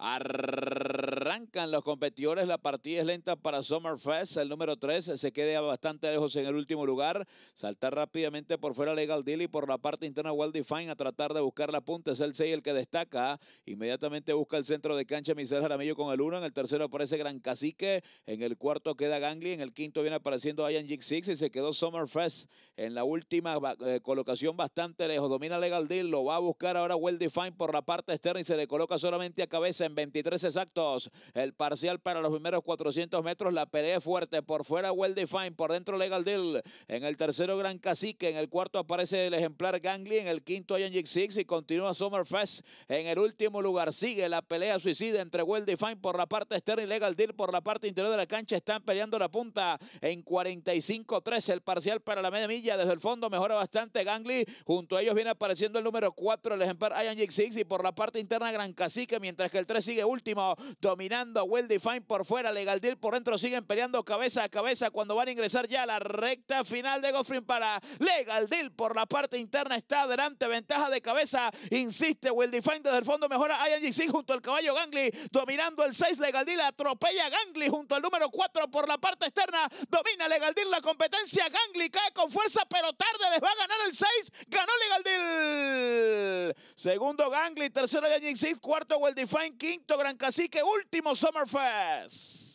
Arr los competidores. La partida es lenta para Summerfest. El número 3 se queda bastante lejos en el último lugar. Saltar rápidamente por fuera Legal Deal y por la parte interna Well Define a tratar de buscar la punta. Es el 6 el que destaca. Inmediatamente busca el centro de cancha Michel Jaramillo con el 1. En el tercero aparece Gran Cacique. En el cuarto queda Gangli. En el quinto viene apareciendo Ian Jig Six y se quedó Summerfest en la última eh, colocación bastante lejos. Domina Legal Deal. Lo va a buscar ahora Well Define por la parte externa y se le coloca solamente a cabeza en 23 exactos. El parcial para los primeros 400 metros, la pelea fuerte. Por fuera, Well Defined. Por dentro, Legal Deal. En el tercero, Gran Cacique. En el cuarto aparece el ejemplar Gangly, En el quinto, Jig Six. Y continúa Summerfest. En el último lugar, sigue la pelea suicida entre Well Defined por la parte externa y Legal Deal por la parte interior de la cancha. Están peleando la punta en 45 3 El parcial para la media milla. Desde el fondo, mejora bastante Gangly, Junto a ellos viene apareciendo el número 4, el ejemplar Ian Six. Y por la parte interna, Gran Cacique. Mientras que el 3 sigue último, dominando dominando a Well Define por fuera, Legaldil por dentro, siguen peleando cabeza a cabeza cuando van a ingresar ya a la recta final de Goffrin para Legaldil por la parte interna, está adelante, ventaja de cabeza, insiste Well Define desde el fondo, mejora sí junto al caballo Gangly dominando el 6, Legaldil atropella a Gangli junto al número 4 por la parte externa, domina Legaldil la competencia, Gangli cae con fuerza pero tarde, les va a ganar el 6, ganó Legaldil. Segundo, Gangli. Tercero, Yannick Cuarto, Cuarto, define, Quinto, Gran Cacique. Último, Summerfest.